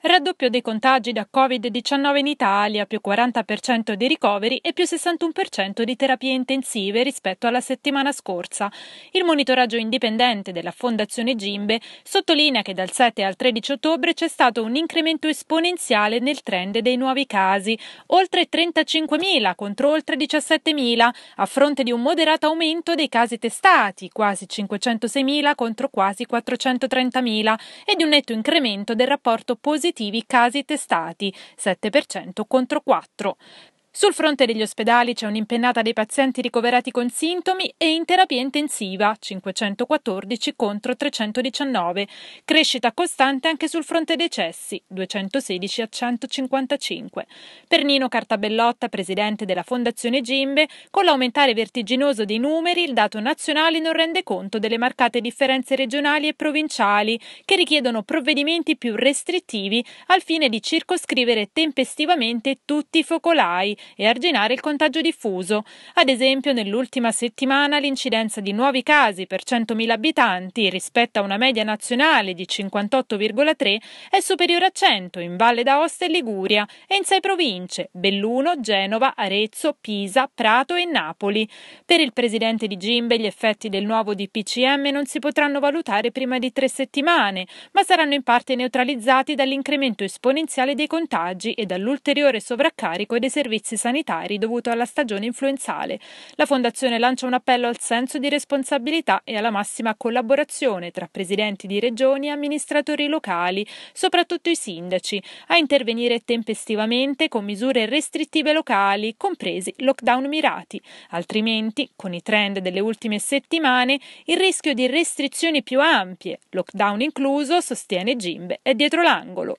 Raddoppio dei contagi da Covid-19 in Italia, più 40% dei ricoveri e più 61% di terapie intensive rispetto alla settimana scorsa. Il monitoraggio indipendente della Fondazione Gimbe sottolinea che dal 7 al 13 ottobre c'è stato un incremento esponenziale nel trend dei nuovi casi, oltre 35.000 contro oltre 17.000, a fronte di un moderato aumento dei casi testati, quasi 506.000 contro quasi 430.000, e di un netto incremento del rapporto positivo positivi casi testati, 7% contro 4. Sul fronte degli ospedali c'è un'impennata dei pazienti ricoverati con sintomi e in terapia intensiva, 514 contro 319, crescita costante anche sul fronte decessi, 216 a 155. Per Nino Cartabellotta, presidente della Fondazione Gimbe, con l'aumentare vertiginoso dei numeri, il dato nazionale non rende conto delle marcate differenze regionali e provinciali che richiedono provvedimenti più restrittivi al fine di circoscrivere tempestivamente tutti i focolai e arginare il contagio diffuso. Ad esempio, nell'ultima settimana l'incidenza di nuovi casi per 100.000 abitanti rispetto a una media nazionale di 58,3 è superiore a 100 in Valle d'Aosta e Liguria e in sei province Belluno, Genova, Arezzo, Pisa, Prato e Napoli. Per il presidente di Gimbe gli effetti del nuovo DPCM non si potranno valutare prima di tre settimane, ma saranno in parte neutralizzati dall'incremento esponenziale dei contagi e dall'ulteriore sovraccarico dei servizi sanitari dovuto alla stagione influenzale. La Fondazione lancia un appello al senso di responsabilità e alla massima collaborazione tra presidenti di regioni e amministratori locali, soprattutto i sindaci, a intervenire tempestivamente con misure restrittive locali, compresi lockdown mirati. Altrimenti, con i trend delle ultime settimane, il rischio di restrizioni più ampie, lockdown incluso, sostiene Gimbe, è dietro l'angolo.